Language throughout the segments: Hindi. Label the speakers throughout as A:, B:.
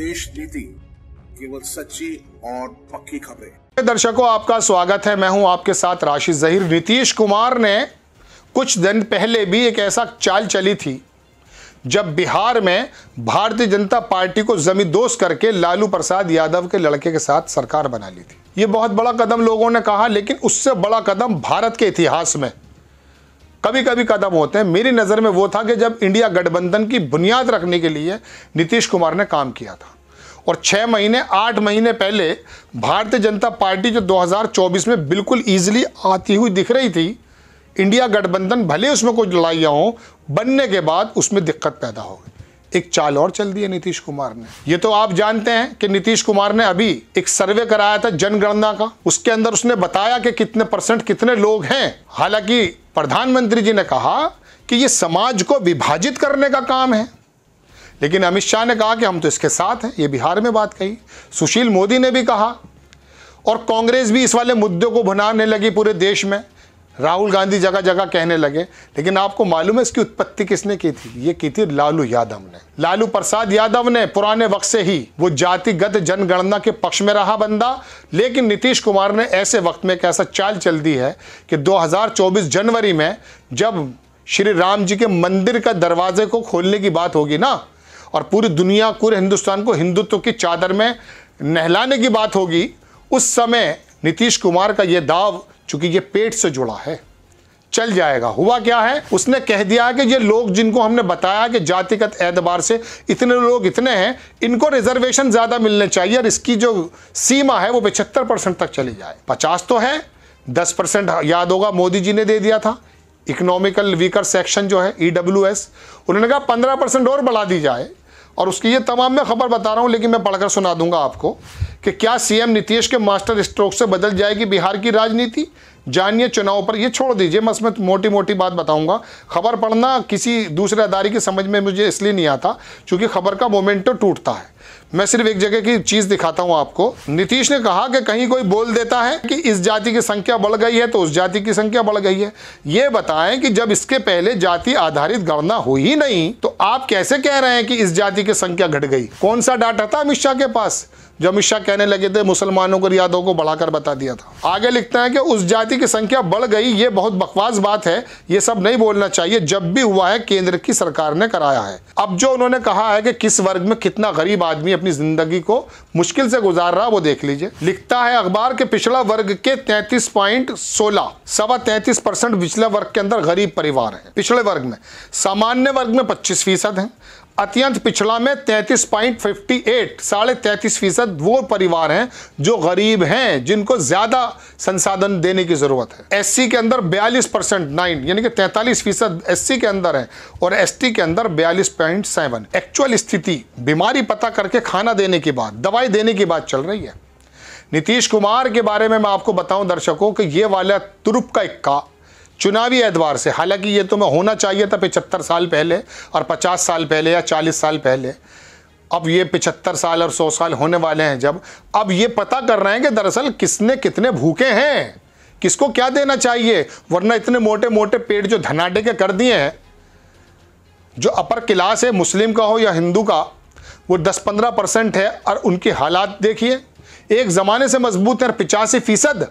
A: देश नीति केवल सच्ची और पक्की खबरें दर्शकों आपका स्वागत है मैं हूं आपके साथ राशि जहीर नीतीश कुमार ने कुछ दिन पहले भी एक ऐसा चाल चली थी जब बिहार में भारतीय जनता पार्टी को जमींदोज करके लालू प्रसाद यादव के लड़के के साथ सरकार बना ली थी ये बहुत बड़ा कदम लोगों ने कहा लेकिन उससे बड़ा कदम भारत के इतिहास में कभी कभी कदम होते हैं मेरी नज़र में वो था कि जब इंडिया गठबंधन की बुनियाद रखने के लिए नीतीश कुमार ने काम किया था और छः महीने आठ महीने पहले भारतीय जनता पार्टी जो 2024 में बिल्कुल ईजिली आती हुई दिख रही थी इंडिया गठबंधन भले उसमें कुछ लड़ाइयाँ हों बनने के बाद उसमें दिक्कत पैदा हो गई एक चाल और चल दी है नीतीश कुमार ने ये तो आप जानते हैं कि नीतीश कुमार ने अभी एक सर्वे कराया था जनगणना का उसके अंदर उसने बताया कि कितने परसेंट कितने लोग हैं हालांकि प्रधानमंत्री जी ने कहा कि ये समाज को विभाजित करने का काम है लेकिन अमित शाह ने कहा कि हम तो इसके साथ हैं ये बिहार में बात कही सुशील मोदी ने भी कहा और कांग्रेस भी इस वाले मुद्दे को भुनाने लगी पूरे देश में राहुल गांधी जगह जगह कहने लगे लेकिन आपको मालूम है इसकी उत्पत्ति किसने की थी ये की थी लालू यादव ने लालू प्रसाद यादव ने पुराने वक्त से ही वो जातिगत जनगणना के पक्ष में रहा बंदा लेकिन नीतीश कुमार ने ऐसे वक्त में कैसा चाल चल दी है कि 2024 जनवरी में जब श्री राम जी के मंदिर का दरवाजे को खोलने की बात होगी ना और पूरी दुनिया पूरे हिंदुस्तान को हिंदुत्व की चादर में नहलाने की बात होगी उस समय नीतीश कुमार का ये दाव चूंकि ये पेट से जुड़ा है चल जाएगा हुआ क्या है उसने कह दिया कि ये लोग जिनको हमने बताया कि जातिगत एतबार से इतने लोग इतने हैं इनको रिजर्वेशन ज़्यादा मिलने चाहिए और इसकी जो सीमा है वो पचहत्तर परसेंट तक चली जाए पचास तो है दस परसेंट याद होगा मोदी जी ने दे दिया था इकोनॉमिकल वीकर सेक्शन जो है ई e उन्होंने कहा पंद्रह परसेंट और बढ़ा दी जाए और उसकी ये तमाम मैं खबर बता रहा हूँ लेकिन मैं पढ़कर सुना दूंगा आपको कि क्या सीएम नीतीश के मास्टर स्ट्रोक से बदल जाएगी बिहार की राजनीति जानिए चुनाव पर ये छोड़ दीजिए बस मैं मोटी मोटी बात बताऊंगा खबर पढ़ना किसी दूसरे अदारे की समझ में मुझे इसलिए नहीं आता क्योंकि खबर का मोमेंटो टूटता है मैं सिर्फ एक जगह की चीज दिखाता हूं आपको नीतीश ने कहा कि कहीं कोई बोल देता है कि इस जाति की संख्या बढ़ गई है तो उस जाति की संख्या बढ़ गई है ये बताएं कि जब इसके पहले जाति आधारित गणना हुई नहीं तो आप कैसे कह रहे हैं कि इस जाति की संख्या घट गई कौन सा डाटा था अमित शाह के पास जो अमित शाह कहने लगे थे मुसलमानों को यादों को बढ़ाकर बता दिया था आगे लिखता है कि उस जाति की संख्या बढ़ गई ये बहुत बकवास बात है ये सब नहीं बोलना चाहिए जब भी हुआ है केंद्र की सरकार ने कराया है अब जो उन्होंने कहा है कि किस वर्ग में कितना गरीब आदमी अपनी ज़िंदगी को मुश्किल से गुजार रहा वो देख लीजिए लिखता है अखबार के पिछड़ा वर्ग के तैतीस पॉइंट सोलह सवा तैतीस परसेंट पिछले वर्ग के अंदर गरीब परिवार है पिछड़े वर्ग में सामान्य वर्ग में पच्चीस फीसद है अत्यंत पिछड़ा में तैंतीस पॉइंट फिफ्टी एट साढ़े तैंतीस फीसद वो परिवार हैं जो गरीब हैं जिनको ज़्यादा संसाधन देने की ज़रूरत है एससी के अंदर बयालीस परसेंट नाइन यानी कि तैंतालीस फीसद एस के अंदर है और एस के अंदर बयालीस पॉइंट सेवन एक्चुअल स्थिति बीमारी पता करके खाना देने के बाद दवाई देने की बात चल रही है नीतीश कुमार के बारे में मैं आपको बताऊं दर्शकों कि ये वाला तुरुप का इक्का चुनावी एतवार से हालांकि ये तो मैं होना चाहिए था पचहत्तर साल पहले और पचास साल पहले या चालीस साल पहले अब ये पिछहत्तर साल और सौ साल होने वाले हैं जब अब ये पता कर रहे हैं कि दरअसल किसने कितने भूखे हैं किसको क्या देना चाहिए वरना इतने मोटे मोटे पेड़ जो धनाटे के कर दिए हैं जो अपर क्लास है मुस्लिम का हो या हिंदू का वो दस पंद्रह परसेंट है और उनके हालात देखिए एक ज़माने से मजबूत है और पिचासी फ़ीसद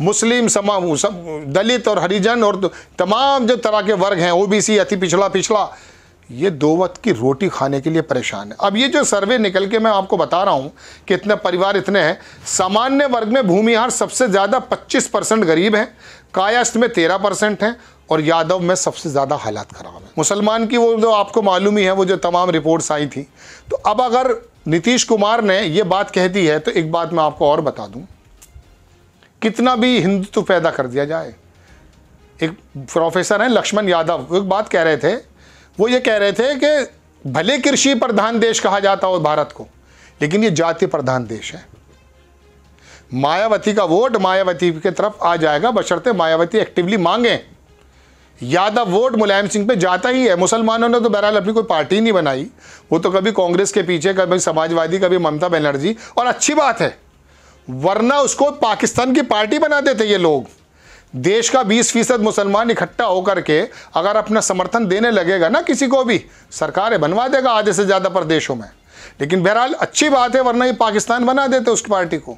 A: मुस्लिम समा सब दलित और हरिजन और तमाम जो तरह के वर्ग हैं ओबीसी अति पिछड़ा पिछड़ा ये दो वक्त की रोटी खाने के लिए परेशान है अब ये जो सर्वे निकल के मैं आपको बता रहा हूँ कि इतने परिवार इतने हैं सामान्य वर्ग में भूमिहार सबसे ज़्यादा 25 परसेंट गरीब हैं कायस्थ में 13 परसेंट हैं और यादव में सबसे ज़्यादा हालात ख़राब है मुसलमान की वो जो आपको मालूम ही है वो जो तमाम रिपोर्ट्स आई थी तो अब अगर नीतीश कुमार ने ये बात कह दी है तो एक बात मैं आपको और बता दूँ कितना भी हिंदुत्व पैदा कर दिया जाए एक प्रोफेसर हैं लक्ष्मण यादव वो एक बात कह रहे थे वो ये कह रहे थे कि भले कृषि प्रधान देश कहा जाता हो भारत को लेकिन ये जाति प्रधान देश है मायावती का वोट मायावती के तरफ आ जाएगा बशर्ते मायावती एक्टिवली मांगे यादव वोट मुलायम सिंह पे जाता ही है मुसलमानों ने तो बहरहाल अपनी कोई पार्टी नहीं बनाई वो तो कभी कांग्रेस के पीछे कभी समाजवादी कभी ममता बनर्जी और अच्छी बात है वरना उसको पाकिस्तान की पार्टी बना देते ये लोग देश का 20 फीसद मुसलमान इकट्ठा होकर के अगर अपना समर्थन देने लगेगा ना किसी को भी सरकारें बनवा देगा आधे से ज़्यादा प्रदेशों में लेकिन बहरहाल अच्छी बात है वरना ये पाकिस्तान बना देते उस पार्टी को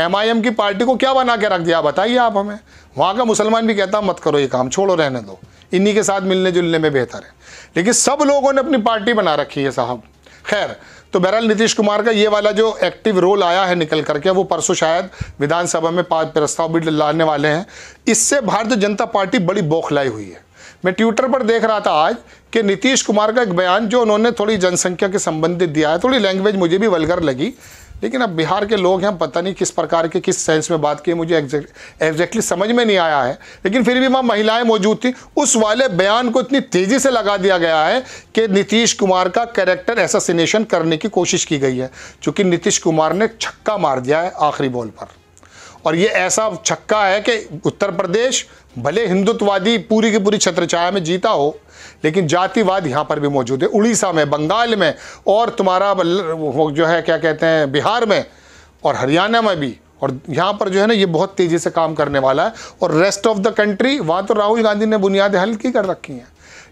A: एम आई एम की पार्टी को क्या बना के रख दिया बताइए आप हमें वहाँ का मुसलमान भी कहता मत करो ये काम छोड़ो रहने दो इन्हीं के साथ मिलने जुलने में बेहतर है लेकिन सब लोगों ने अपनी पार्टी बना रखी है साहब खैर तो बहरहाल नीतीश कुमार का ये वाला जो एक्टिव रोल आया है निकल करके वो परसों शायद विधानसभा में पांच प्रस्ताव भी लाने वाले हैं इससे भारतीय जनता पार्टी बड़ी बौखलाई हुई है मैं ट्विटर पर देख रहा था आज कि नीतीश कुमार का एक बयान जो उन्होंने थोड़ी जनसंख्या के संबंधित दिया है थोड़ी लैंग्वेज मुझे भी वलगर लगी लेकिन अब बिहार के लोग हैं पता नहीं किस प्रकार के किस सेंस में बात की मुझे एग्जैक्टली समझ में नहीं आया है लेकिन फिर भी वहाँ महिलाएं मौजूद थी उस वाले बयान को इतनी तेज़ी से लगा दिया गया है कि नीतीश कुमार का कैरेक्टर एसासिनेशन करने की कोशिश की गई है चूँकि नीतीश कुमार ने छक्का मार दिया है आखिरी बॉल पर और ये ऐसा छक्का है कि उत्तर प्रदेश भले हिंदुत्ववादी पूरी की पूरी छत्रछाया में जीता हो लेकिन जातिवाद यहाँ पर भी मौजूद है उड़ीसा में बंगाल में और तुम्हारा जो है क्या कहते हैं बिहार में और हरियाणा में भी और यहाँ पर जो है ना ये बहुत तेज़ी से काम करने वाला है और रेस्ट ऑफ द कंट्री वहाँ तो राहुल गांधी ने बुनियादें हल्की कर रखी हैं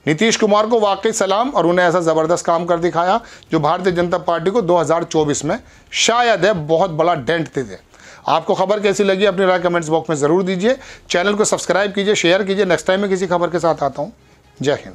A: नीतीश कुमार को वाकई सलाम और उन्हें ऐसा ज़बरदस्त काम कर दिखाया जो भारतीय जनता पार्टी को 2024 में शायद है बहुत बड़ा डेंट दे दे आपको खबर कैसी लगी अपनी राय कमेंट्स बॉक्स में ज़रूर दीजिए चैनल को सब्सक्राइब कीजिए शेयर कीजिए नेक्स्ट टाइम में किसी खबर के साथ आता हूँ जय हिंद